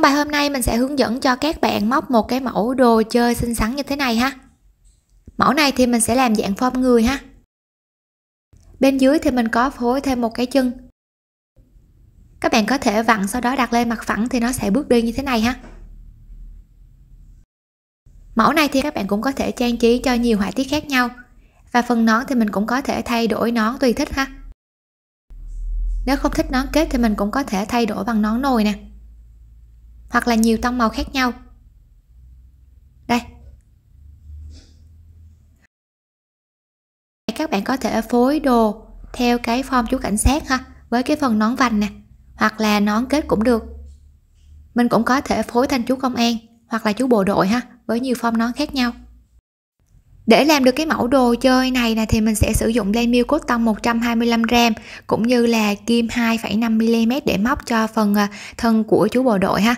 Trong bài hôm nay mình sẽ hướng dẫn cho các bạn móc một cái mẫu đồ chơi xinh xắn như thế này ha. Mẫu này thì mình sẽ làm dạng form người ha. Bên dưới thì mình có phối thêm một cái chân. Các bạn có thể vặn sau đó đặt lên mặt phẳng thì nó sẽ bước đi như thế này ha. Mẫu này thì các bạn cũng có thể trang trí cho nhiều họa tiết khác nhau. Và phần nón thì mình cũng có thể thay đổi nón tùy thích ha. Nếu không thích nón kết thì mình cũng có thể thay đổi bằng nón nồi nè hoặc là nhiều tông màu khác nhau đây các bạn có thể phối đồ theo cái form chú cảnh sát ha với cái phần nón vành nè hoặc là nón kết cũng được mình cũng có thể phối thành chú công an hoặc là chú bộ đội ha với nhiều form nón khác nhau để làm được cái mẫu đồ chơi này nè thì mình sẽ sử dụng len miêu cốt tông 125g cũng như là kim 2,5mm để móc cho phần à, thân của chú bộ đội ha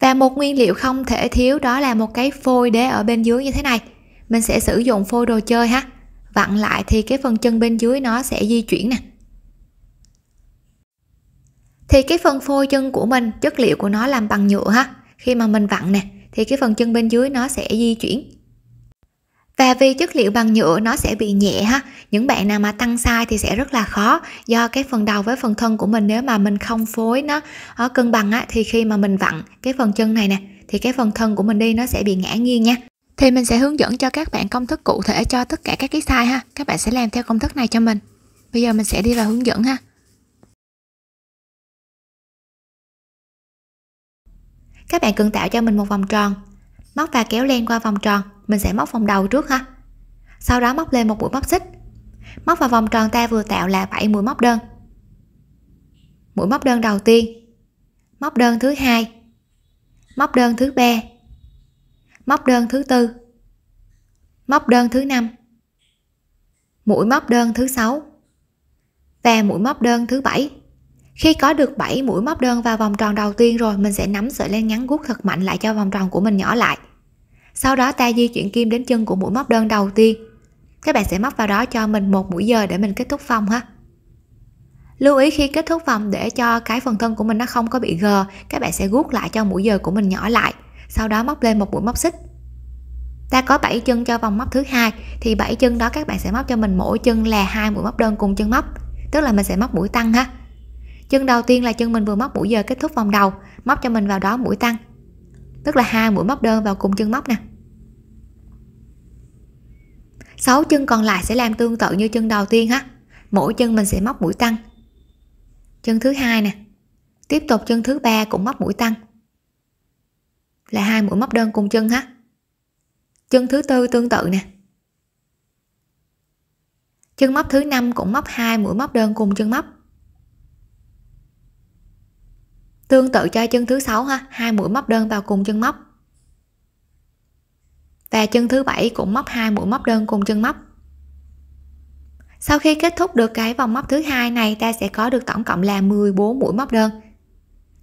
và một nguyên liệu không thể thiếu đó là một cái phôi để ở bên dưới như thế này mình sẽ sử dụng phôi đồ chơi ha vặn lại thì cái phần chân bên dưới nó sẽ di chuyển nè thì cái phần phôi chân của mình chất liệu của nó làm bằng nhựa ha khi mà mình vặn nè thì cái phần chân bên dưới nó sẽ di chuyển và vì chất liệu bằng nhựa nó sẽ bị nhẹ ha những bạn nào mà tăng size thì sẽ rất là khó do cái phần đầu với phần thân của mình nếu mà mình không phối nó ở ờ, cân bằng á thì khi mà mình vặn cái phần chân này nè thì cái phần thân của mình đi nó sẽ bị ngã nghiêng nha thì mình sẽ hướng dẫn cho các bạn công thức cụ thể cho tất cả các cái size ha các bạn sẽ làm theo công thức này cho mình bây giờ mình sẽ đi vào hướng dẫn ha các bạn cần tạo cho mình một vòng tròn móc và kéo len qua vòng tròn mình sẽ móc vòng đầu trước ha sau đó móc lên một mũi móc xích móc vào vòng tròn ta vừa tạo là 7 mũi móc đơn mũi móc đơn đầu tiên móc đơn thứ hai móc đơn thứ ba móc đơn thứ tư móc đơn thứ năm mũi móc đơn thứ sáu và mũi móc đơn thứ bảy khi có được 7 mũi móc đơn vào vòng tròn đầu tiên rồi mình sẽ nắm sợi len ngắn guốc thật mạnh lại cho vòng tròn của mình nhỏ lại sau đó ta di chuyển kim đến chân của mũi móc đơn đầu tiên. Các bạn sẽ móc vào đó cho mình một mũi giờ để mình kết thúc vòng ha. Lưu ý khi kết thúc vòng để cho cái phần thân của mình nó không có bị gờ, các bạn sẽ gút lại cho mũi giờ của mình nhỏ lại, sau đó móc lên một mũi móc xích. Ta có 7 chân cho vòng móc thứ hai thì 7 chân đó các bạn sẽ móc cho mình mỗi chân là hai mũi móc đơn cùng chân móc, tức là mình sẽ móc mũi tăng ha. Chân đầu tiên là chân mình vừa móc mũi giờ kết thúc vòng đầu, móc cho mình vào đó mũi tăng. Tức là hai mũi móc đơn vào cùng chân móc nè. 6 chân còn lại sẽ làm tương tự như chân đầu tiên ha mỗi chân mình sẽ móc mũi tăng chân thứ hai nè tiếp tục chân thứ ba cũng móc mũi tăng là hai mũi móc đơn cùng chân ha chân thứ tư tương tự nè chân móc thứ năm cũng móc hai mũi móc đơn cùng chân móc tương tự cho chân thứ sáu ha hai mũi móc đơn vào cùng chân móc và chân thứ bảy cũng móc hai mũi móc đơn cùng chân móc sau khi kết thúc được cái vòng móc thứ hai này ta sẽ có được tổng cộng là 14 mũi móc đơn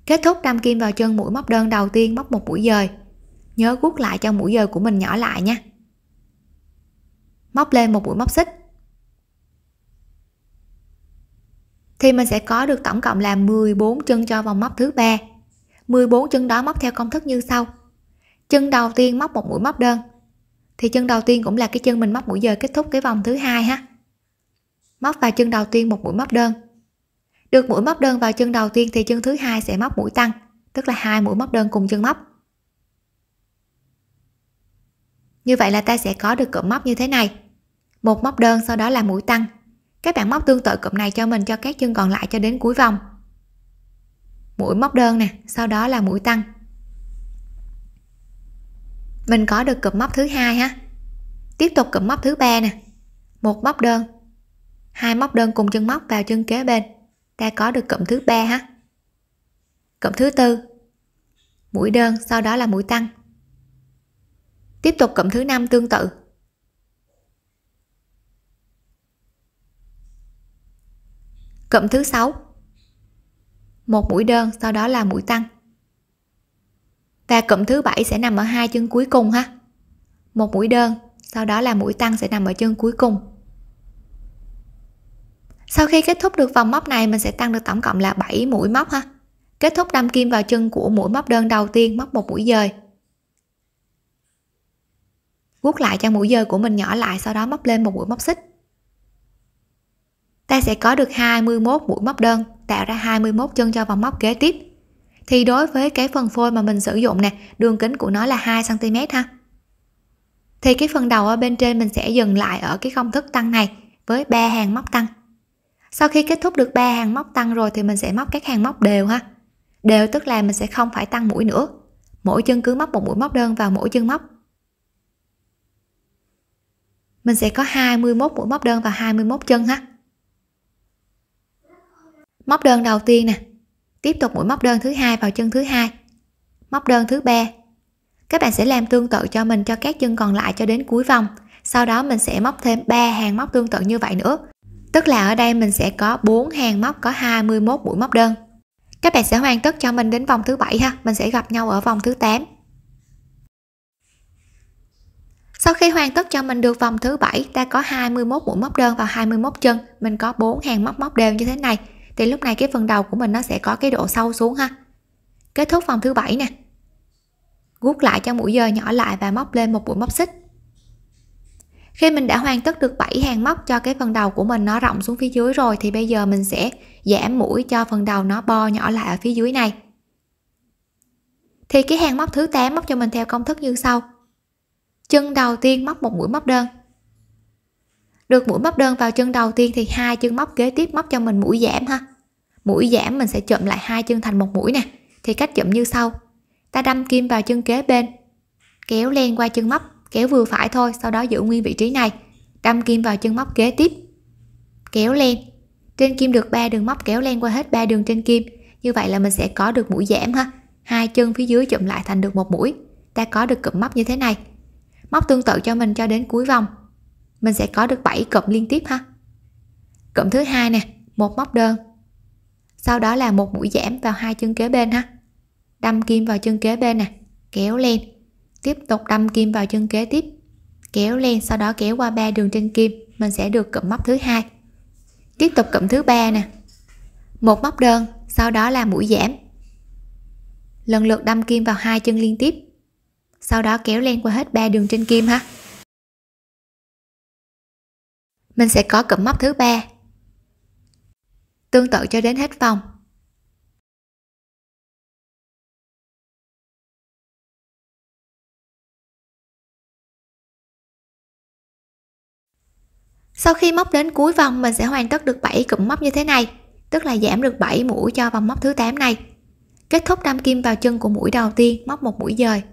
kết thúc đâm kim vào chân mũi móc đơn đầu tiên móc một mũi dời nhớ guốc lại cho mũi dời của mình nhỏ lại nha móc lên một mũi móc xích thì mình sẽ có được tổng cộng là 14 chân cho vòng móc thứ ba 14 chân đó móc theo công thức như sau chân đầu tiên móc một mũi móc đơn thì chân đầu tiên cũng là cái chân mình móc mũi dời kết thúc cái vòng thứ hai ha móc vào chân đầu tiên một mũi móc đơn được mũi móc đơn vào chân đầu tiên thì chân thứ hai sẽ móc mũi tăng tức là hai mũi móc đơn cùng chân móc như vậy là ta sẽ có được cụm móc như thế này một móc đơn sau đó là mũi tăng các bạn móc tương tự cụm này cho mình cho các chân còn lại cho đến cuối vòng mũi móc đơn nè sau đó là mũi tăng mình có được cụm móc thứ hai ha tiếp tục cụm móc thứ ba nè một móc đơn hai móc đơn cùng chân móc vào chân kế bên ta có được cụm thứ ba ha cụm thứ tư mũi đơn sau đó là mũi tăng tiếp tục cụm thứ năm tương tự cụm thứ sáu một mũi đơn sau đó là mũi tăng và cụm thứ bảy sẽ nằm ở hai chân cuối cùng ha một mũi đơn sau đó là mũi tăng sẽ nằm ở chân cuối cùng sau khi kết thúc được vòng móc này mình sẽ tăng được tổng cộng là 7 mũi móc ha kết thúc đâm kim vào chân của mũi móc đơn đầu tiên móc một mũi dời vuốt lại cho mũi dời của mình nhỏ lại sau đó móc lên một mũi móc xích ta sẽ có được 21 mũi móc đơn tạo ra 21 chân cho vòng móc kế tiếp thì đối với cái phần phôi mà mình sử dụng nè đường kính của nó là 2 cm ha thì cái phần đầu ở bên trên mình sẽ dừng lại ở cái công thức tăng này với ba hàng móc tăng sau khi kết thúc được ba hàng móc tăng rồi thì mình sẽ móc các hàng móc đều ha đều tức là mình sẽ không phải tăng mũi nữa mỗi chân cứ móc một mũi móc đơn vào mỗi chân móc mình sẽ có 21 mũi móc đơn và 21 chân ha móc đơn đầu tiên nè tiếp tục mũi móc đơn thứ hai vào chân thứ hai móc đơn thứ ba các bạn sẽ làm tương tự cho mình cho các chân còn lại cho đến cuối vòng sau đó mình sẽ móc thêm 3 hàng móc tương tự như vậy nữa tức là ở đây mình sẽ có 4 hàng móc có 21 mũi móc đơn các bạn sẽ hoàn tất cho mình đến vòng thứ bảy ha mình sẽ gặp nhau ở vòng thứ 8 sau khi hoàn tất cho mình được vòng thứ bảy ta có 21 mũi móc đơn vào 21 chân mình có 4 hàng móc móc đều như thế này thì lúc này cái phần đầu của mình nó sẽ có cái độ sâu xuống ha kết thúc vòng thứ bảy nè guốc lại cho mũi dời nhỏ lại và móc lên một mũi móc xích khi mình đã hoàn tất được 7 hàng móc cho cái phần đầu của mình nó rộng xuống phía dưới rồi thì bây giờ mình sẽ giảm mũi cho phần đầu nó bo nhỏ lại ở phía dưới này thì cái hàng móc thứ 8 móc cho mình theo công thức như sau chân đầu tiên móc một mũi móc đơn được mũi móc đơn vào chân đầu tiên thì hai chân móc kế tiếp móc cho mình mũi giảm ha mũi giảm mình sẽ chụm lại hai chân thành một mũi nè thì cách chụm như sau ta đâm kim vào chân kế bên kéo len qua chân móc kéo vừa phải thôi sau đó giữ nguyên vị trí này đâm kim vào chân móc kế tiếp kéo len trên kim được ba đường móc kéo len qua hết ba đường trên kim như vậy là mình sẽ có được mũi giảm ha hai chân phía dưới chụm lại thành được một mũi ta có được cụm móc như thế này móc tương tự cho mình cho đến cuối vòng mình sẽ có được 7 cụm liên tiếp ha cụm thứ hai nè một móc đơn sau đó là một mũi giảm vào hai chân kế bên ha đâm kim vào chân kế bên nè kéo lên tiếp tục đâm kim vào chân kế tiếp kéo lên sau đó kéo qua ba đường trên kim mình sẽ được cụm móc thứ hai tiếp tục cụm thứ ba nè một móc đơn sau đó là mũi giảm lần lượt đâm kim vào hai chân liên tiếp sau đó kéo len qua hết ba đường trên kim ha mình sẽ có cụm móc thứ ba tương tự cho đến hết vòng sau khi móc đến cuối vòng mình sẽ hoàn tất được 7 cụm móc như thế này tức là giảm được 7 mũi cho vòng móc thứ 8 này kết thúc đâm kim vào chân của mũi đầu tiên móc một mũi dời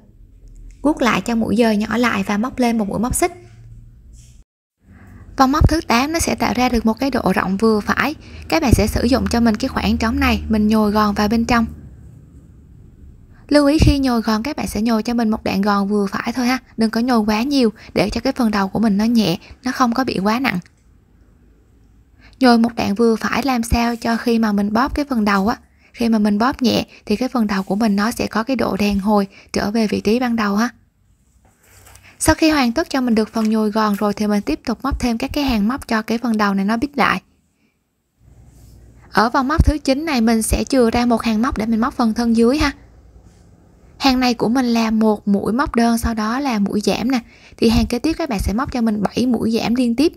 guốc lại cho mũi dời nhỏ lại và móc lên một mũi móc xích vòng móc thứ 8 nó sẽ tạo ra được một cái độ rộng vừa phải các bạn sẽ sử dụng cho mình cái khoảng trống này mình nhồi gòn vào bên trong lưu ý khi nhồi gòn các bạn sẽ nhồi cho mình một đoạn gòn vừa phải thôi ha đừng có nhồi quá nhiều để cho cái phần đầu của mình nó nhẹ nó không có bị quá nặng nhồi một đoạn vừa phải làm sao cho khi mà mình bóp cái phần đầu á khi mà mình bóp nhẹ thì cái phần đầu của mình nó sẽ có cái độ đàn hồi trở về vị trí ban đầu ha sau khi hoàn tất cho mình được phần nhồi gòn rồi thì mình tiếp tục móc thêm các cái hàng móc cho cái phần đầu này nó bít lại ở vòng móc thứ 9 này mình sẽ chừa ra một hàng móc để mình móc phần thân dưới ha hàng này của mình là một mũi móc đơn sau đó là mũi giảm nè thì hàng kế tiếp các bạn sẽ móc cho mình 7 mũi giảm liên tiếp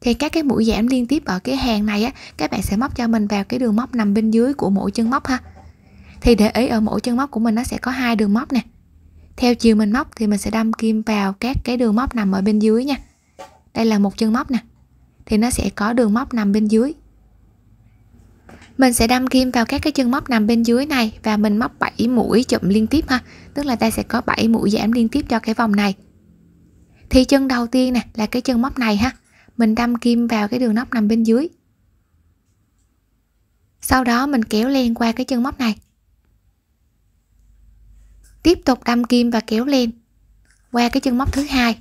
thì các cái mũi giảm liên tiếp ở cái hàng này á các bạn sẽ móc cho mình vào cái đường móc nằm bên dưới của mỗi chân móc ha thì để ý ở mỗi chân móc của mình nó sẽ có hai đường móc nè theo chiều mình móc thì mình sẽ đâm kim vào các cái đường móc nằm ở bên dưới nha đây là một chân móc nè thì nó sẽ có đường móc nằm bên dưới mình sẽ đâm kim vào các cái chân móc nằm bên dưới này và mình móc 7 mũi chụm liên tiếp ha tức là ta sẽ có 7 mũi giảm liên tiếp cho cái vòng này thì chân đầu tiên nè là cái chân móc này ha mình đâm kim vào cái đường móc nằm bên dưới sau đó mình kéo len qua cái chân móc này tiếp tục đâm kim và kéo lên qua cái chân móc thứ hai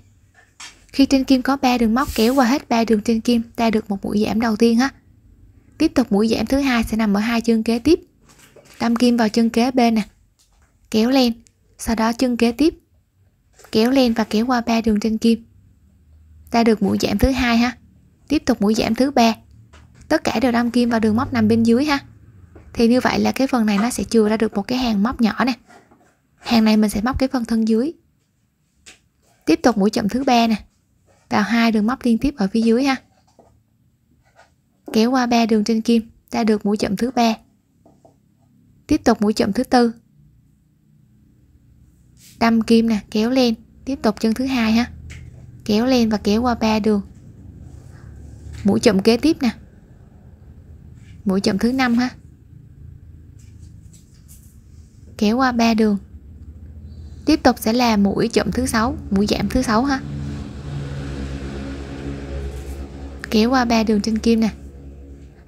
khi trên kim có 3 đường móc kéo qua hết 3 đường trên kim ta được một mũi giảm đầu tiên ha tiếp tục mũi giảm thứ hai sẽ nằm ở hai chân kế tiếp đâm kim vào chân kế bên nè kéo lên sau đó chân kế tiếp kéo lên và kéo qua ba đường trên kim ta được mũi giảm thứ hai ha tiếp tục mũi giảm thứ ba tất cả đều đâm kim vào đường móc nằm bên dưới ha thì như vậy là cái phần này nó sẽ chừa ra được một cái hàng móc nhỏ nè hàng này mình sẽ móc cái phần thân dưới tiếp tục mũi chậm thứ ba nè vào hai đường móc liên tiếp ở phía dưới ha kéo qua ba đường trên kim ta được mũi chậm thứ ba tiếp tục mũi chậm thứ tư đâm kim nè kéo lên tiếp tục chân thứ hai ha kéo lên và kéo qua ba đường mũi chậm kế tiếp nè mũi chậm thứ năm ha kéo qua ba đường tiếp tục sẽ là mũi chậm thứ sáu mũi giảm thứ sáu ha kéo qua ba đường trên kim nè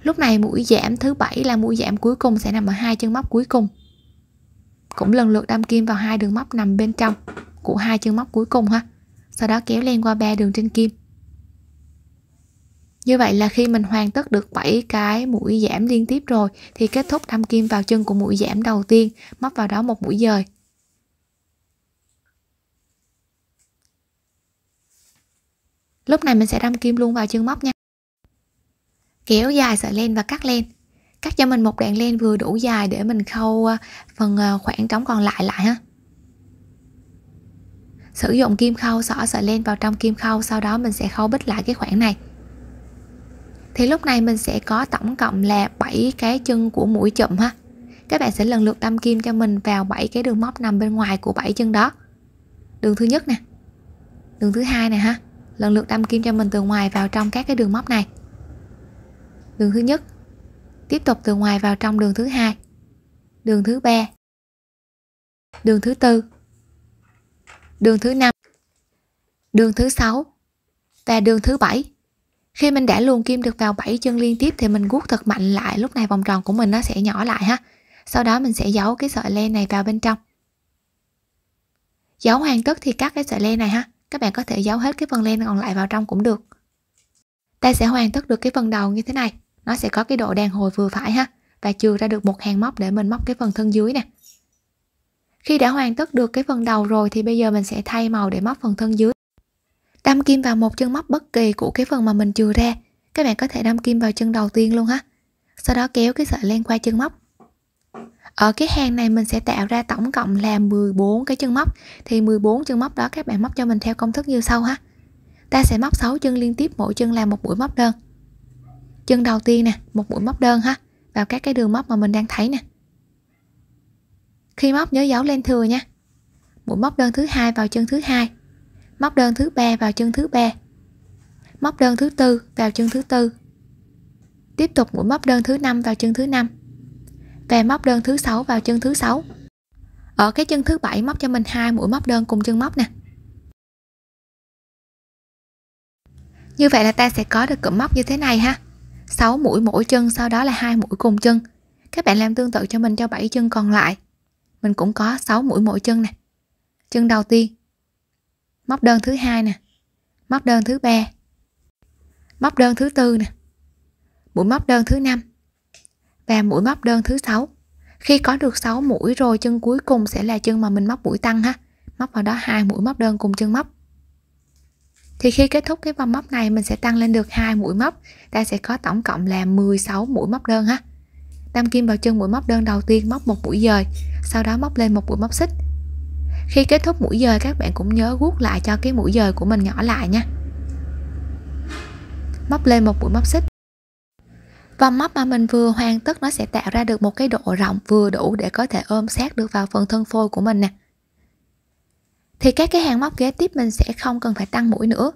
lúc này mũi giảm thứ bảy là mũi giảm cuối cùng sẽ nằm ở hai chân móc cuối cùng cũng lần lượt đâm kim vào hai đường móc nằm bên trong của hai chân móc cuối cùng ha sau đó kéo len qua ba đường trên kim như vậy là khi mình hoàn tất được 7 cái mũi giảm liên tiếp rồi thì kết thúc đâm kim vào chân của mũi giảm đầu tiên móc vào đó một mũi dời lúc này mình sẽ đâm kim luôn vào chân móc nha kéo dài sợi len và cắt len cắt cho mình một đoạn len vừa đủ dài để mình khâu ờ, phần ờ, khoảng trống còn lại lại ha sử dụng kim khâu xỏ sợi len vào trong kim khâu sau đó mình sẽ khâu bít lại cái khoảng này thì lúc này mình sẽ có tổng cộng là 7 cái chân của mũi chùm ha các bạn sẽ lần lượt đâm kim cho mình vào 7 cái đường móc nằm bên ngoài của 7 chân đó đường thứ nhất nè đường thứ hai nè ha lần lượt đâm kim cho mình từ ngoài vào trong các cái đường móc này đường thứ nhất tiếp tục từ ngoài vào trong đường thứ hai đường thứ ba đường thứ tư đường thứ năm đường thứ sáu và đường thứ bảy khi mình đã luồn kim được vào 7 chân liên tiếp thì mình guốc thật mạnh lại lúc này vòng tròn của mình nó sẽ nhỏ lại ha sau đó mình sẽ giấu cái sợi len này vào bên trong giấu hoàn tất thì cắt cái sợi len này ha các bạn có thể giấu hết cái phần len còn lại vào trong cũng được ta sẽ hoàn tất được cái phần đầu như thế này nó sẽ có cái độ đàn hồi vừa phải ha và chừa ra được một hàng móc để mình móc cái phần thân dưới nè khi đã hoàn tất được cái phần đầu rồi thì bây giờ mình sẽ thay màu để móc phần thân dưới đâm kim vào một chân móc bất kỳ của cái phần mà mình chừa ra các bạn có thể đâm kim vào chân đầu tiên luôn ha sau đó kéo cái sợi len qua chân móc ở ờ, cái hàng này mình sẽ tạo ra tổng cộng là 14 cái chân móc thì 14 chân móc đó các bạn móc cho mình theo công thức như sau ha ta sẽ móc 6 chân liên tiếp mỗi chân là một mũi móc đơn chân đầu tiên nè một mũi móc đơn ha vào các cái đường móc mà mình đang thấy nè khi móc nhớ dấu lên thừa nha mũi móc đơn thứ hai vào chân thứ hai móc đơn thứ ba vào chân thứ ba móc đơn thứ tư vào chân thứ tư tiếp tục mũi móc đơn thứ năm vào chân thứ năm các móc đơn thứ sáu vào chân thứ sáu ở cái chân thứ bảy móc cho mình hai mũi móc đơn cùng chân móc nè như vậy là ta sẽ có được cụm móc như thế này ha 6 mũi mỗi chân sau đó là hai mũi cùng chân các bạn làm tương tự cho mình cho 7 chân còn lại mình cũng có 6 mũi mỗi chân nè chân đầu tiên móc đơn thứ hai nè móc đơn thứ ba móc đơn thứ tư nè mũi móc đơn thứ năm và mũi móc đơn thứ sáu khi có được 6 mũi rồi chân cuối cùng sẽ là chân mà mình móc mũi tăng ha móc vào đó hai mũi móc đơn cùng chân móc thì khi kết thúc cái vòng móc này mình sẽ tăng lên được hai mũi móc ta sẽ có tổng cộng là 16 mũi móc đơn ha tam kim vào chân mũi móc đơn đầu tiên móc một mũi dời sau đó móc lên một mũi móc xích khi kết thúc mũi dời các bạn cũng nhớ guốc lại cho cái mũi dời của mình nhỏ lại nha móc lên một mũi móc xích vòng móc mà mình vừa hoàn tất nó sẽ tạo ra được một cái độ rộng vừa đủ để có thể ôm sát được vào phần thân phôi của mình nè thì các cái hàng móc kế tiếp mình sẽ không cần phải tăng mũi nữa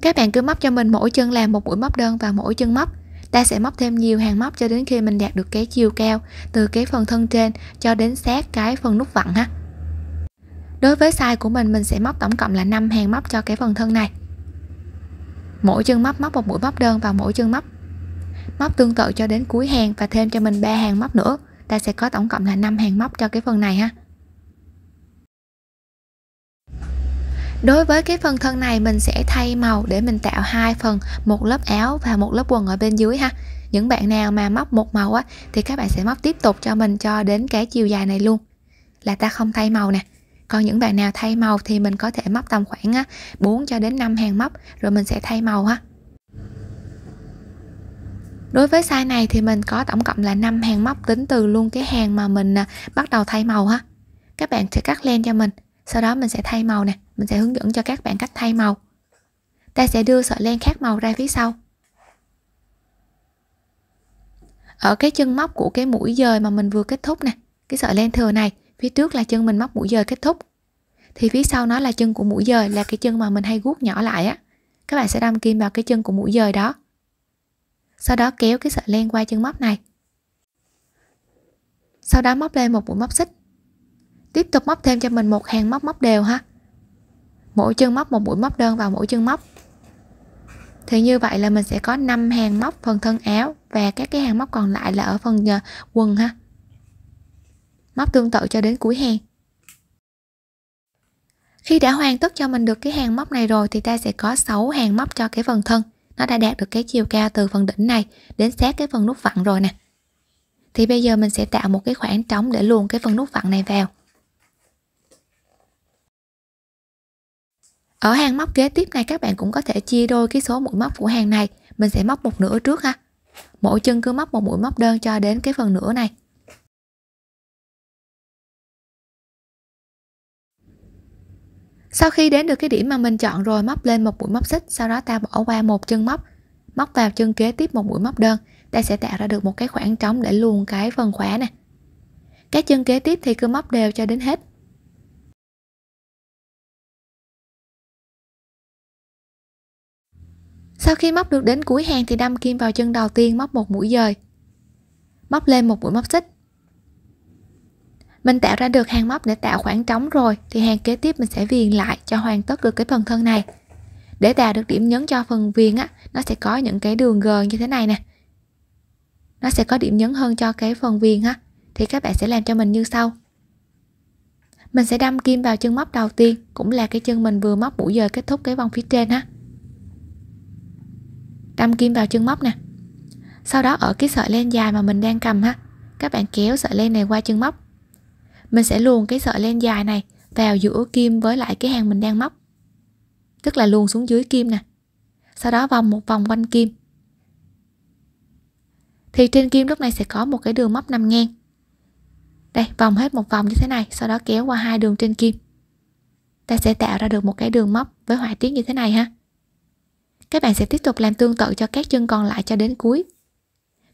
các bạn cứ móc cho mình mỗi chân làm một mũi móc đơn và mỗi chân móc ta sẽ móc thêm nhiều hàng móc cho đến khi mình đạt được cái chiều cao từ cái phần thân trên cho đến sát cái phần nút vặn ha đối với size của mình mình sẽ móc tổng cộng là 5 hàng móc cho cái phần thân này mỗi chân móc móc một mũi móc đơn vào mỗi chân móc móc tương tự cho đến cuối hàng và thêm cho mình 3 hàng móc nữa ta sẽ có tổng cộng là 5 hàng móc cho cái phần này ha Đối với cái phần thân này mình sẽ thay màu để mình tạo hai phần, một lớp áo và một lớp quần ở bên dưới ha. Những bạn nào mà móc một màu á thì các bạn sẽ móc tiếp tục cho mình cho đến cái chiều dài này luôn. Là ta không thay màu nè. Còn những bạn nào thay màu thì mình có thể móc tầm khoảng 4 cho đến 5 hàng móc rồi mình sẽ thay màu ha. Đối với size này thì mình có tổng cộng là 5 hàng móc tính từ luôn cái hàng mà mình à, bắt đầu thay màu ha. Các bạn sẽ cắt len cho mình, sau đó mình sẽ thay màu nè, mình sẽ hướng dẫn cho các bạn cách thay màu. Ta sẽ đưa sợi len khác màu ra phía sau. Ở cái chân móc của cái mũi dời mà mình vừa kết thúc nè, cái sợi len thừa này, phía trước là chân mình móc mũi dời kết thúc. Thì phía sau nó là chân của mũi dời là cái chân mà mình hay guốc nhỏ lại á. Các bạn sẽ đâm kim vào cái chân của mũi dời đó sau đó kéo cái sợi len qua chân móc này sau đó móc lên một mũi móc xích tiếp tục móc thêm cho mình một hàng móc móc đều ha mỗi chân móc một mũi móc đơn vào mỗi chân móc thì như vậy là mình sẽ có 5 hàng móc phần thân áo và các cái hàng móc còn lại là ở phần ờ, quần ha móc tương tự cho đến cuối hàng khi đã hoàn tất cho mình được cái hàng móc này rồi thì ta sẽ có 6 hàng móc cho cái phần thân nó đã đạt được cái chiều cao từ phần đỉnh này đến sát cái phần nút vặn rồi nè thì bây giờ mình sẽ tạo một cái khoảng trống để luồn cái phần nút vặn này vào ở hàng móc kế tiếp này các bạn cũng có thể chia đôi cái số mũi móc của hàng này mình sẽ móc một nửa trước ha mỗi chân cứ móc một mũi móc đơn cho đến cái phần nửa này sau khi đến được cái điểm mà mình chọn rồi móc lên một mũi móc xích sau đó ta bỏ qua một chân móc móc vào chân kế tiếp một mũi móc đơn ta sẽ tạo ra được một cái khoảng trống để luồn cái phần khóa nè các chân kế tiếp thì cứ móc đều cho đến hết sau khi móc được đến cuối hàng thì đâm kim vào chân đầu tiên móc một mũi dời móc lên một mũi móc xích mình tạo ra được hàng móc để tạo khoảng trống rồi thì hàng kế tiếp mình sẽ viền lại cho hoàn tất được cái phần thân này để tạo được điểm nhấn cho phần viền á nó sẽ có những cái đường gờ như thế này nè nó sẽ có điểm nhấn hơn cho cái phần viền á thì các bạn sẽ làm cho mình như sau mình sẽ đâm kim vào chân móc đầu tiên cũng là cái chân mình vừa móc buổi giờ kết thúc cái vòng phía trên ha đâm kim vào chân móc nè sau đó ở cái sợi len dài mà mình đang cầm ha các bạn kéo sợi len này qua chân móc mình sẽ luồn cái sợi len dài này vào giữa kim với lại cái hàng mình đang móc tức là luồn xuống dưới kim nè sau đó vòng một vòng quanh kim thì trên kim lúc này sẽ có một cái đường móc nằm ngang đây vòng hết một vòng như thế này sau đó kéo qua hai đường trên kim ta sẽ tạo ra được một cái đường móc với họa tiết như thế này ha các bạn sẽ tiếp tục làm tương tự cho các chân còn lại cho đến cuối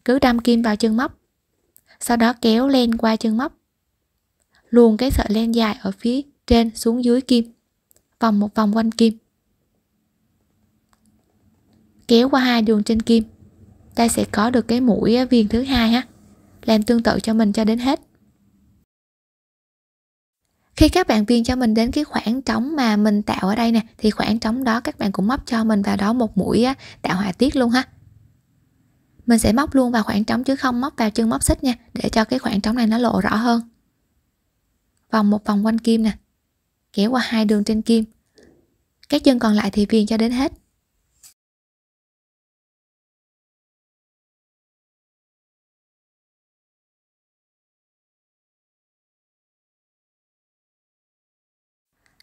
cứ đâm kim vào chân móc sau đó kéo len qua chân móc luồn cái sợi len dài ở phía trên xuống dưới kim vòng một vòng quanh kim kéo qua hai đường trên kim ta sẽ có được cái mũi viền thứ hai ha làm tương tự cho mình cho đến hết khi các bạn viên cho mình đến cái khoảng trống mà mình tạo ở đây nè thì khoảng trống đó các bạn cũng móc cho mình vào đó một mũi tạo họa tiết luôn ha mình sẽ móc luôn vào khoảng trống chứ không móc vào chân móc xích nha để cho cái khoảng trống này nó lộ rõ hơn vòng một vòng quanh kim nè kéo qua hai đường trên kim các chân còn lại thì viền cho đến hết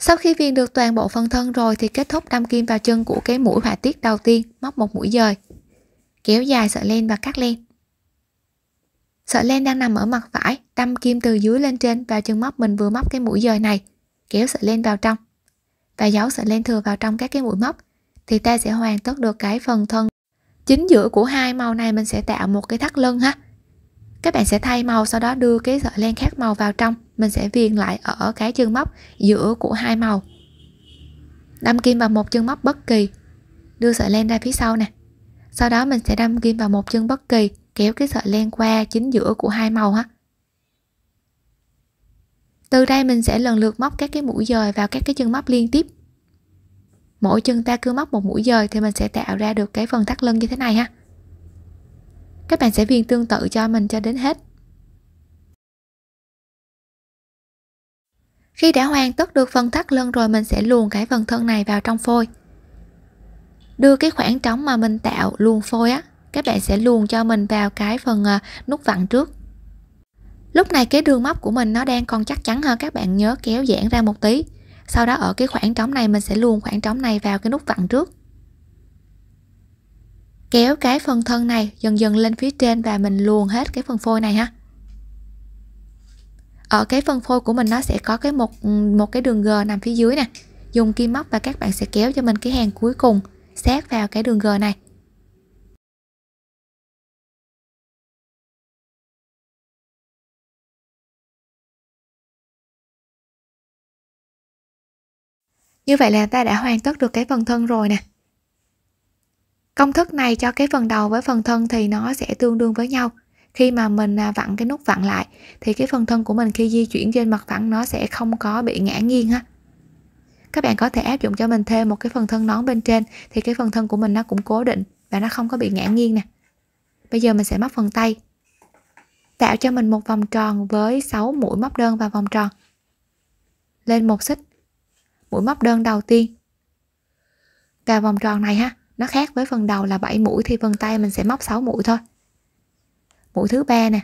Sau khi viền được toàn bộ phần thân rồi thì kết thúc đâm kim vào chân của cái mũi họa tiết đầu tiên, móc một mũi dời. Kéo dài sợi len và cắt len. Sợi len đang nằm ở mặt phải, đâm kim từ dưới lên trên vào chân móc mình vừa móc cái mũi dời này, kéo sợi len vào trong và giấu sợi len thừa vào trong các cái mũi móc thì ta sẽ hoàn tất được cái phần thân chính giữa của hai màu này mình sẽ tạo một cái thắt lưng ha các bạn sẽ thay màu sau đó đưa cái sợi len khác màu vào trong mình sẽ viền lại ở cái chân móc giữa của hai màu đâm kim vào một chân móc bất kỳ đưa sợi len ra phía sau nè sau đó mình sẽ đâm kim vào một chân bất kỳ kéo cái sợi len qua chính giữa của hai màu ha từ đây mình sẽ lần lượt móc các cái mũi dời vào các cái chân móc liên tiếp mỗi chân ta cứ móc một mũi dời thì mình sẽ tạo ra được cái phần thắt lưng như thế này ha các bạn sẽ viên tương tự cho mình cho đến hết khi đã hoàn tất được phần thắt lưng rồi mình sẽ luồn cái phần thân này vào trong phôi đưa cái khoảng trống mà mình tạo luồn phôi á các bạn sẽ luồn cho mình vào cái phần à, nút vặn trước lúc này cái đường móc của mình nó đang còn chắc chắn hơn các bạn nhớ kéo giãn ra một tí sau đó ở cái khoảng trống này mình sẽ luồn khoảng trống này vào cái nút vặn trước kéo cái phần thân này dần dần lên phía trên và mình luồn hết cái phần phôi này ha ở cái phần phôi của mình nó sẽ có cái một một cái đường g nằm phía dưới nè dùng kim móc và các bạn sẽ kéo cho mình cái hàng cuối cùng sát vào cái đường g này Như vậy là ta đã hoàn tất được cái phần thân rồi nè. Công thức này cho cái phần đầu với phần thân thì nó sẽ tương đương với nhau. Khi mà mình à, vặn cái nút vặn lại thì cái phần thân của mình khi di chuyển trên mặt phẳng nó sẽ không có bị ngã nghiêng ha. Các bạn có thể áp dụng cho mình thêm một cái phần thân nón bên trên thì cái phần thân của mình nó cũng cố định và nó không có bị ngã nghiêng nè. Bây giờ mình sẽ móc phần tay. Tạo cho mình một vòng tròn với 6 mũi móc đơn vào vòng tròn. Lên một xích mũi móc đơn đầu tiên và vòng tròn này ha nó khác với phần đầu là 7 mũi thì phần tay mình sẽ móc 6 mũi thôi mũi thứ ba nè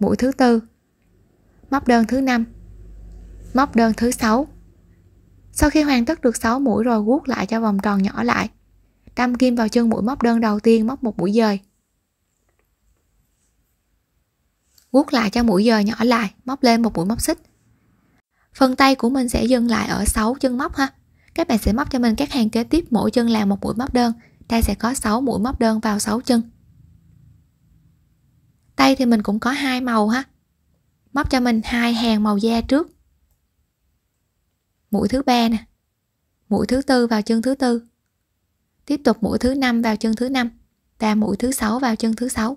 mũi thứ tư móc đơn thứ năm móc đơn thứ sáu sau khi hoàn tất được 6 mũi rồi guốc lại cho vòng tròn nhỏ lại đâm kim vào chân mũi móc đơn đầu tiên móc một mũi dời guốc lại cho mũi dời nhỏ lại móc lên một mũi móc xích phần tay của mình sẽ dừng lại ở 6 chân móc ha các bạn sẽ móc cho mình các hàng kế tiếp mỗi chân là một mũi móc đơn ta sẽ có 6 mũi móc đơn vào 6 chân tay thì mình cũng có hai màu ha móc cho mình hai hàng màu da trước mũi thứ ba nè mũi thứ tư vào chân thứ tư tiếp tục mũi thứ năm vào chân thứ năm và mũi thứ sáu vào chân thứ sáu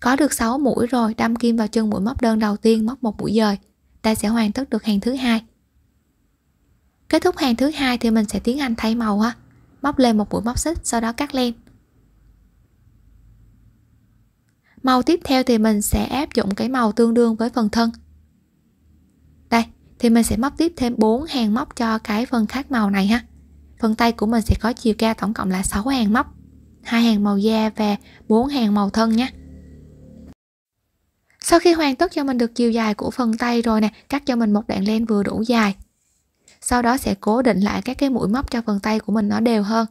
có được 6 mũi rồi đâm kim vào chân mũi móc đơn đầu tiên móc một mũi dời ta sẽ hoàn tất được hàng thứ hai kết thúc hàng thứ hai thì mình sẽ tiến hành thay màu ha móc lên một mũi móc xích sau đó cắt len màu tiếp theo thì mình sẽ áp dụng cái màu tương đương với phần thân đây thì mình sẽ móc tiếp thêm 4 hàng móc cho cái phần khác màu này ha phần tay của mình sẽ có chiều cao tổng cộng là 6 hàng móc hai hàng màu da và 4 hàng màu thân nhé sau khi hoàn tất cho mình được chiều dài của phần tay rồi nè cắt cho mình một đoạn len vừa đủ dài sau đó sẽ cố định lại các cái mũi móc cho phần tay của mình nó đều hơn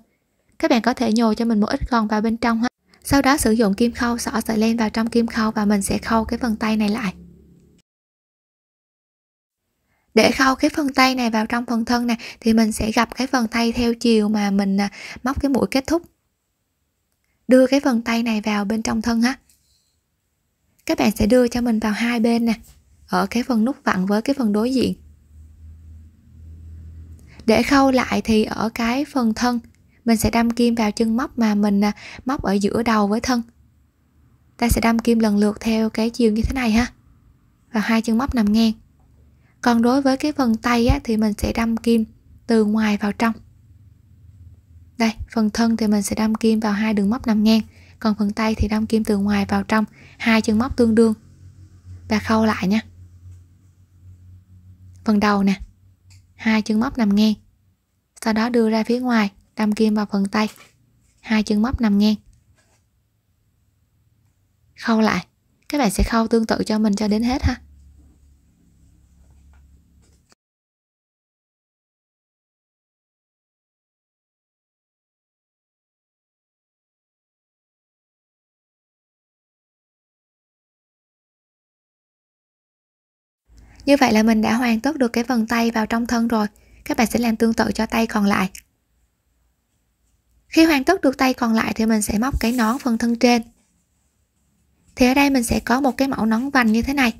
các bạn có thể nhồi cho mình một ít gòn vào bên trong ha sau đó sử dụng kim khâu xỏ sợi len vào trong kim khâu và mình sẽ khâu cái phần tay này lại để khâu cái phần tay này vào trong phần thân này thì mình sẽ gặp cái phần tay theo chiều mà mình à, móc cái mũi kết thúc đưa cái phần tay này vào bên trong thân ha các bạn sẽ đưa cho mình vào hai bên nè ở cái phần nút vặn với cái phần đối diện để khâu lại thì ở cái phần thân mình sẽ đâm kim vào chân móc mà mình à, móc ở giữa đầu với thân ta sẽ đâm kim lần lượt theo cái chiều như thế này ha và hai chân móc nằm ngang còn đối với cái phần tay á, thì mình sẽ đâm kim từ ngoài vào trong đây phần thân thì mình sẽ đâm kim vào hai đường móc nằm ngang còn phần tay thì đâm kim từ ngoài vào trong hai chân móc tương đương và khâu lại nha phần đầu nè hai chân móc nằm ngang sau đó đưa ra phía ngoài đâm kim vào phần tay hai chân móc nằm ngang khâu lại các bạn sẽ khâu tương tự cho mình cho đến hết ha Như vậy là mình đã hoàn tất được cái phần tay vào trong thân rồi. Các bạn sẽ làm tương tự cho tay còn lại. Khi hoàn tất được tay còn lại thì mình sẽ móc cái nón phần thân trên. Thì ở đây mình sẽ có một cái mẫu nón vành như thế này.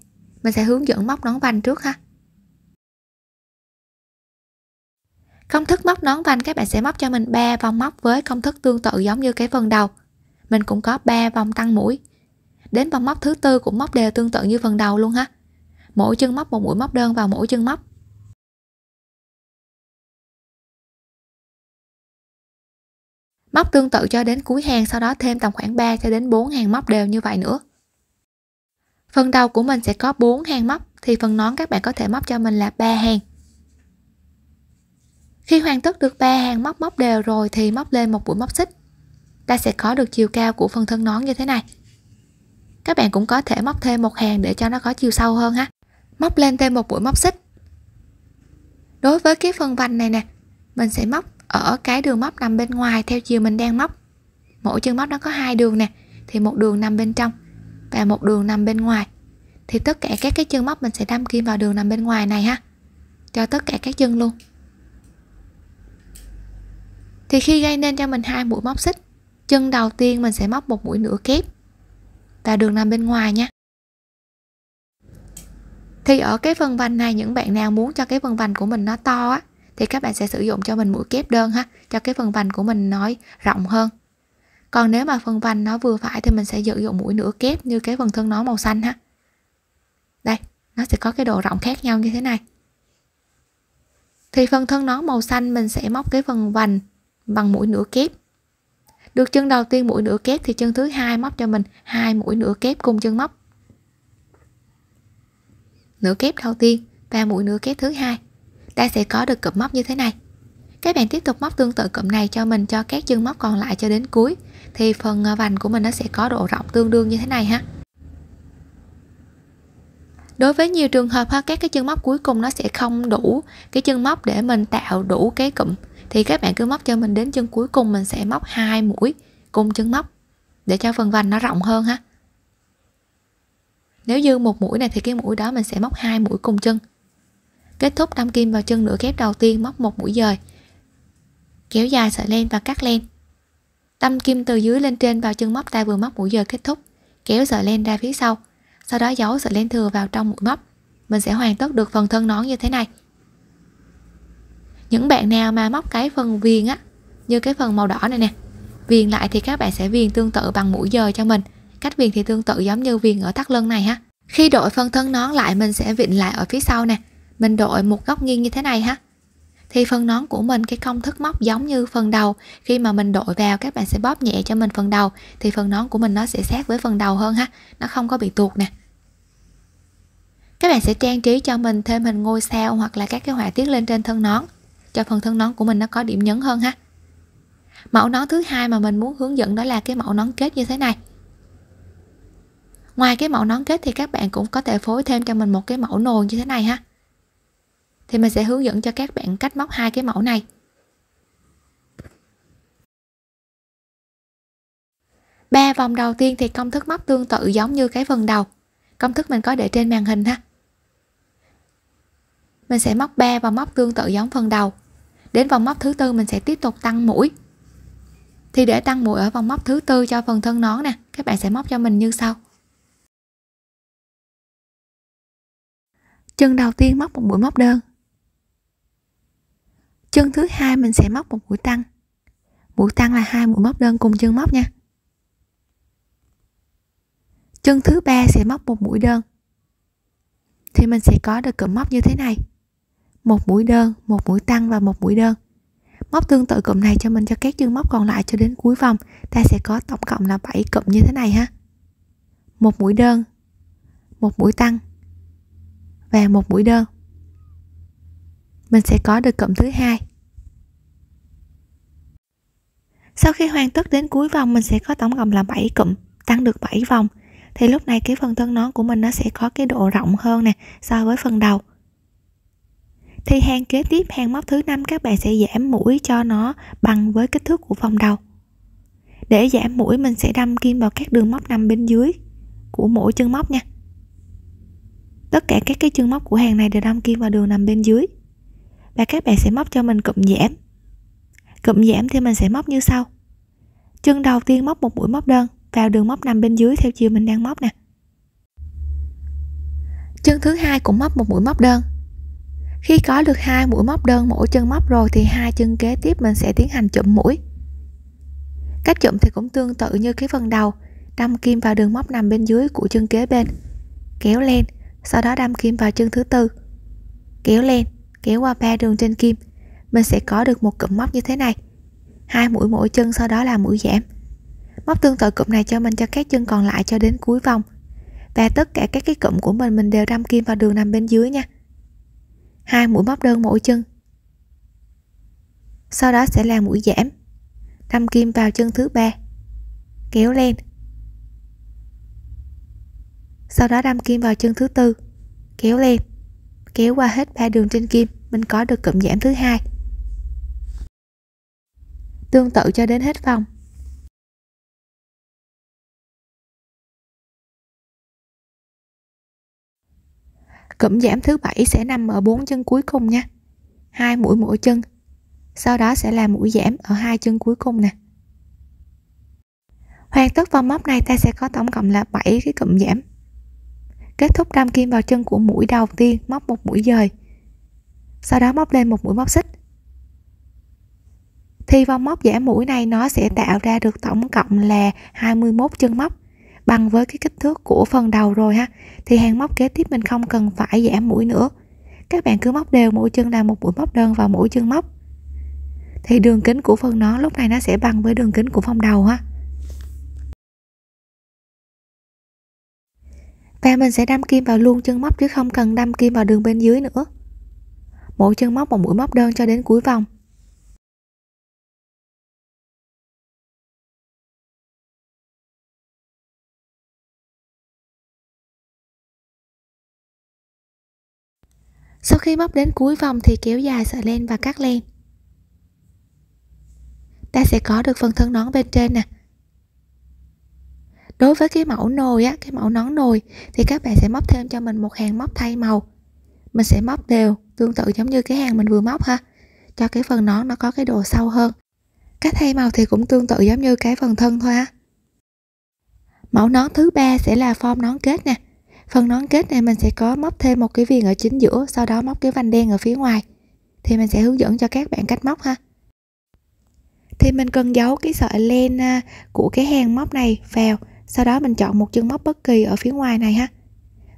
Mình sẽ hướng dẫn móc nón vành trước ha. Công thức móc nón vành các bạn sẽ móc cho mình 3 vòng móc với công thức tương tự giống như cái phần đầu. Mình cũng có 3 vòng tăng mũi. Đến vòng móc thứ tư cũng móc đều tương tự như phần đầu luôn ha mỗi chân móc một mũi móc đơn vào mỗi chân móc móc tương tự cho đến cuối hàng sau đó thêm tầm khoảng 3 cho đến 4 hàng móc đều như vậy nữa phần đầu của mình sẽ có 4 hàng móc thì phần nón các bạn có thể móc cho mình là 3 hàng khi hoàn tất được 3 hàng móc móc đều rồi thì móc lên một mũi móc xích ta sẽ có được chiều cao của phần thân nón như thế này các bạn cũng có thể móc thêm một hàng để cho nó có chiều sâu hơn ha móc lên thêm một mũi móc xích đối với cái phần vành này nè mình sẽ móc ở cái đường móc nằm bên ngoài theo chiều mình đang móc mỗi chân móc nó có hai đường nè thì một đường nằm bên trong và một đường nằm bên ngoài thì tất cả các cái chân móc mình sẽ đâm kim vào đường nằm bên ngoài này ha cho tất cả các chân luôn thì khi gây nên cho mình hai mũi móc xích chân đầu tiên mình sẽ móc một mũi nửa kép và đường nằm bên ngoài nha thì ở cái phần vành này những bạn nào muốn cho cái phần vành của mình nó to á thì các bạn sẽ sử dụng cho mình mũi kép đơn ha cho cái phần vành của mình nói rộng hơn còn nếu mà phần vành nó vừa phải thì mình sẽ sử dụng mũi nửa kép như cái phần thân nó màu xanh ha đây nó sẽ có cái độ rộng khác nhau như thế này thì phần thân nó màu xanh mình sẽ móc cái phần vành bằng mũi nửa kép được chân đầu tiên mũi nửa kép thì chân thứ hai móc cho mình hai mũi nửa kép cùng chân móc nửa kép đầu tiên và mũi nửa kép thứ hai ta sẽ có được cụm móc như thế này các bạn tiếp tục móc tương tự cụm này cho mình cho các chân móc còn lại cho đến cuối thì phần à, vành của mình nó sẽ có độ rộng tương đương như thế này ha đối với nhiều trường hợp ha các cái chân móc cuối cùng nó sẽ không đủ cái chân móc để mình tạo đủ cái cụm thì các bạn cứ móc cho mình đến chân cuối cùng mình sẽ móc hai mũi cùng chân móc để cho phần vành nó rộng hơn ha nếu dư một mũi này thì cái mũi đó mình sẽ móc hai mũi cùng chân Kết thúc đâm kim vào chân nửa kép đầu tiên móc một mũi dời Kéo dài sợi len và cắt len Đâm kim từ dưới lên trên vào chân móc ta vừa móc mũi dời kết thúc Kéo sợi len ra phía sau Sau đó giấu sợi len thừa vào trong mũi móc Mình sẽ hoàn tất được phần thân nón như thế này Những bạn nào mà móc cái phần viền á Như cái phần màu đỏ này nè Viền lại thì các bạn sẽ viền tương tự bằng mũi dời cho mình cách viền thì tương tự giống như viền ở thắt lưng này ha khi đội phần thân nón lại mình sẽ vịn lại ở phía sau nè mình đội một góc nghiêng như thế này ha thì phần nón của mình cái công thức móc giống như phần đầu khi mà mình đội vào các bạn sẽ bóp nhẹ cho mình phần đầu thì phần nón của mình nó sẽ sát với phần đầu hơn ha nó không có bị tuột nè các bạn sẽ trang trí cho mình thêm hình ngôi sao hoặc là các cái họa tiết lên trên thân nón cho phần thân nón của mình nó có điểm nhấn hơn ha mẫu nón thứ hai mà mình muốn hướng dẫn đó là cái mẫu nón kết như thế này ngoài cái mẫu nón kết thì các bạn cũng có thể phối thêm cho mình một cái mẫu nồi như thế này ha thì mình sẽ hướng dẫn cho các bạn cách móc hai cái mẫu này ba vòng đầu tiên thì công thức móc tương tự giống như cái phần đầu công thức mình có để trên màn hình ha mình sẽ móc ba và móc tương tự giống phần đầu đến vòng móc thứ tư mình sẽ tiếp tục tăng mũi thì để tăng mũi ở vòng móc thứ tư cho phần thân nón nè các bạn sẽ móc cho mình như sau chân đầu tiên móc một mũi móc đơn chân thứ hai mình sẽ móc một mũi tăng mũi tăng là hai mũi móc đơn cùng chân móc nha chân thứ ba sẽ móc một mũi đơn thì mình sẽ có được cụm móc như thế này một mũi đơn một mũi tăng và một mũi đơn móc tương tự cụm này cho mình cho các chân móc còn lại cho đến cuối vòng ta sẽ có tổng cộng là 7 cụm như thế này ha một mũi đơn một mũi tăng và một mũi đơn mình sẽ có được cộng thứ hai sau khi hoàn tất đến cuối vòng mình sẽ có tổng cộng là 7 cụm tăng được 7 vòng thì lúc này cái phần thân nón của mình nó sẽ có cái độ rộng hơn nè so với phần đầu thì hàng kế tiếp hàng móc thứ năm các bạn sẽ giảm mũi cho nó bằng với kích thước của vòng đầu để giảm mũi mình sẽ đâm kim vào các đường móc nằm bên dưới của mỗi chân móc nha tất cả các cái chân móc của hàng này đều đâm kim vào đường nằm bên dưới và các bạn sẽ móc cho mình cụm giảm cụm giảm thì mình sẽ móc như sau chân đầu tiên móc một mũi móc đơn vào đường móc nằm bên dưới theo chiều mình đang móc nè chân thứ hai cũng móc một mũi móc đơn khi có được hai mũi móc đơn mỗi chân móc rồi thì hai chân kế tiếp mình sẽ tiến hành chụm mũi cách chụm thì cũng tương tự như cái phần đầu đâm kim vào đường móc nằm bên dưới của chân kế bên kéo lên sau đó đâm kim vào chân thứ tư kéo lên kéo qua ba đường trên kim mình sẽ có được một cụm móc như thế này hai mũi mỗi chân sau đó là mũi giảm móc tương tự cụm này cho mình cho các chân còn lại cho đến cuối vòng và tất cả các cái cụm của mình mình đều đâm kim vào đường nằm bên dưới nha hai mũi móc đơn mỗi chân sau đó sẽ là mũi giảm đâm kim vào chân thứ ba kéo lên sau đó đâm kim vào chân thứ tư kéo lên kéo qua hết ba đường trên kim mình có được cụm giảm thứ hai tương tự cho đến hết vòng cụm giảm thứ bảy sẽ nằm ở bốn chân cuối cùng nha hai mũi mỗi chân sau đó sẽ là mũi giảm ở hai chân cuối cùng nè hoàn tất vòng móc này ta sẽ có tổng cộng là 7 cái cụm giảm kết thúc đâm kim vào chân của mũi đầu tiên móc một mũi dời sau đó móc lên một mũi móc xích thì vòng móc giả mũi này nó sẽ tạo ra được tổng cộng là 21 chân móc bằng với cái kích thước của phần đầu rồi ha thì hàng móc kế tiếp mình không cần phải giảm mũi nữa các bạn cứ móc đều mỗi chân là một mũi móc đơn vào mỗi chân móc thì đường kính của phần nó lúc này nó sẽ bằng với đường kính của phần đầu ha và mình sẽ đâm kim vào luôn chân móc chứ không cần đâm kim vào đường bên dưới nữa mỗi chân móc một mũi móc đơn cho đến cuối vòng Sau khi móc đến cuối vòng thì kéo dài sợi len và cắt len. Ta sẽ có được phần thân nón bên trên nè đối với cái mẫu nồi á cái mẫu nón nồi thì các bạn sẽ móc thêm cho mình một hàng móc thay màu mình sẽ móc đều tương tự giống như cái hàng mình vừa móc ha cho cái phần nón nó có cái độ sâu hơn cách thay màu thì cũng tương tự giống như cái phần thân thôi á. mẫu nón thứ ba sẽ là form nón kết nè phần nón kết này mình sẽ có móc thêm một cái viền ở chính giữa sau đó móc cái vành đen ở phía ngoài thì mình sẽ hướng dẫn cho các bạn cách móc ha thì mình cần giấu cái sợi len à, của cái hàng móc này vào sau đó mình chọn một chân móc bất kỳ ở phía ngoài này ha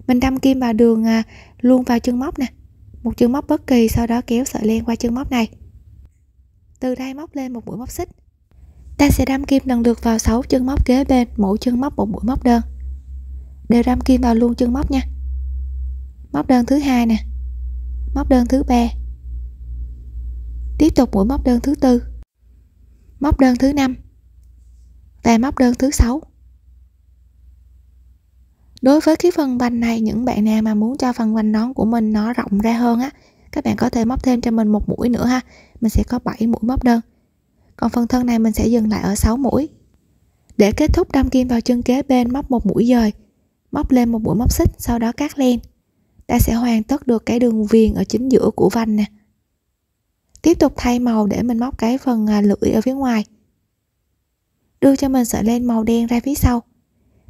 mình đâm kim vào đường à, luôn vào chân móc nè một chân móc bất kỳ sau đó kéo sợi len qua chân móc này từ đây móc lên một mũi móc xích ta sẽ đâm kim lần lượt vào 6 chân móc kế bên mỗi chân móc một mũi móc đơn đều đâm kim vào luôn chân móc nha móc đơn thứ hai nè móc đơn thứ ba tiếp tục mũi móc đơn thứ tư móc đơn thứ năm và móc đơn thứ sáu đối với cái phần quanh này những bạn nào mà muốn cho phần quanh nón của mình nó rộng ra hơn á các bạn có thể móc thêm cho mình một mũi nữa ha mình sẽ có 7 mũi móc đơn còn phần thân này mình sẽ dừng lại ở 6 mũi để kết thúc đâm kim vào chân kế bên móc một mũi dời móc lên một mũi móc xích sau đó cắt len ta sẽ hoàn tất được cái đường viền ở chính giữa của vành nè tiếp tục thay màu để mình móc cái phần à, lưỡi ở phía ngoài đưa cho mình sợi len màu đen ra phía sau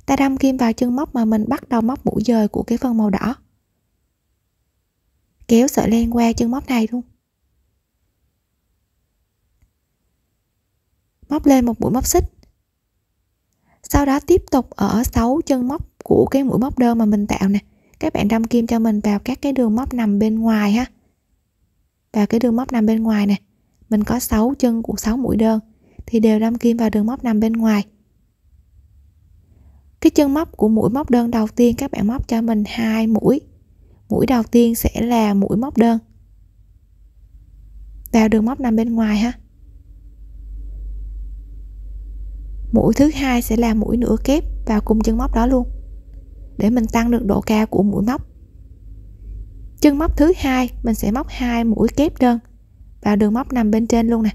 ta đâm kim vào chân móc mà mình bắt đầu móc mũi dời của cái phần màu đỏ kéo sợi len qua chân móc này luôn móc lên một mũi móc xích sau đó tiếp tục ở 6 chân móc của cái mũi móc đơn mà mình tạo nè các bạn đâm kim cho mình vào các cái đường móc nằm bên ngoài ha vào cái đường móc nằm bên ngoài nè mình có 6 chân của 6 mũi đơn thì đều đâm kim vào đường móc nằm bên ngoài cái chân móc của mũi móc đơn đầu tiên các bạn móc cho mình hai mũi mũi đầu tiên sẽ là mũi móc đơn vào đường móc nằm bên ngoài ha mũi thứ hai sẽ là mũi nửa kép vào cùng chân móc đó luôn để mình tăng được độ cao của mũi móc chân móc thứ hai mình sẽ móc hai mũi kép đơn vào đường móc nằm bên trên luôn nè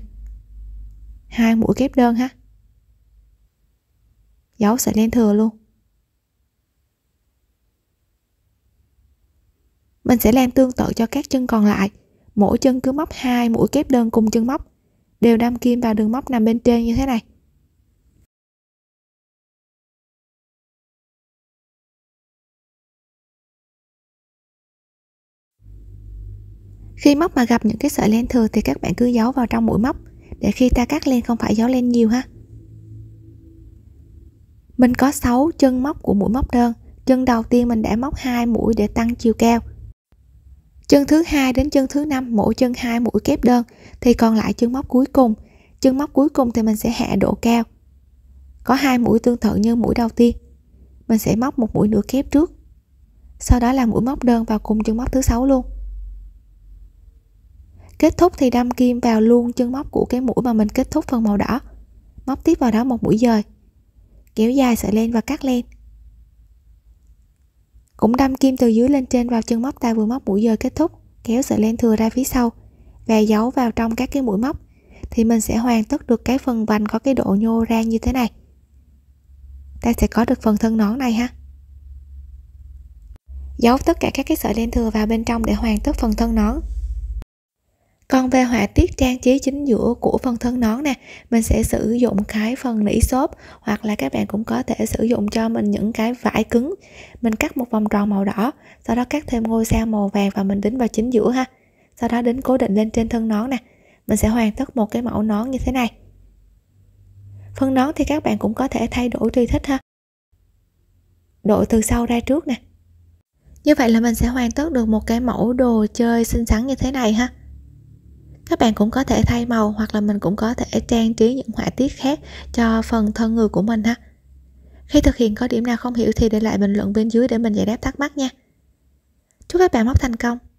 hai mũi kép đơn ha dấu sẽ lên thừa luôn Mình sẽ làm tương tự cho các chân còn lại. Mỗi chân cứ móc hai mũi kép đơn cùng chân móc, đều đâm kim vào đường móc nằm bên trên như thế này. Khi móc mà gặp những cái sợi len thừa thì các bạn cứ giấu vào trong mũi móc để khi ta cắt len không phải giấu len nhiều ha. Mình có 6 chân móc của mũi móc đơn. Chân đầu tiên mình đã móc hai mũi để tăng chiều cao chân thứ hai đến chân thứ năm mỗi chân hai mũi kép đơn thì còn lại chân móc cuối cùng chân móc cuối cùng thì mình sẽ hạ độ cao có hai mũi tương tự như mũi đầu tiên mình sẽ móc một mũi nửa kép trước sau đó là mũi móc đơn vào cùng chân móc thứ sáu luôn kết thúc thì đâm kim vào luôn chân móc của cái mũi mà mình kết thúc phần màu đỏ móc tiếp vào đó một mũi dời kéo dài sợi len và cắt len cũng đâm kim từ dưới lên trên vào chân móc ta vừa móc mũi dời kết thúc kéo sợi len thừa ra phía sau và giấu vào trong các cái mũi móc thì mình sẽ hoàn tất được cái phần vành có cái độ nhô ra như thế này ta sẽ có được phần thân nón này ha giấu tất cả các cái sợi len thừa vào bên trong để hoàn tất phần thân nón còn về họa tiết trang trí chính giữa của phần thân nón nè mình sẽ sử dụng cái phần nỉ xốp hoặc là các bạn cũng có thể sử dụng cho mình những cái vải cứng mình cắt một vòng tròn màu đỏ sau đó cắt thêm ngôi sao màu vàng và mình đính vào chính giữa ha sau đó đính cố định lên trên thân nón nè mình sẽ hoàn tất một cái mẫu nón như thế này phần nón thì các bạn cũng có thể thay đổi tùy thích ha đội từ sau ra trước nè như vậy là mình sẽ hoàn tất được một cái mẫu đồ chơi xinh xắn như thế này ha các bạn cũng có thể thay màu hoặc là mình cũng có thể trang trí những họa tiết khác cho phần thân người của mình ha khi thực hiện có điểm nào không hiểu thì để lại bình luận bên dưới để mình giải đáp thắc mắc nha chúc các bạn móc thành công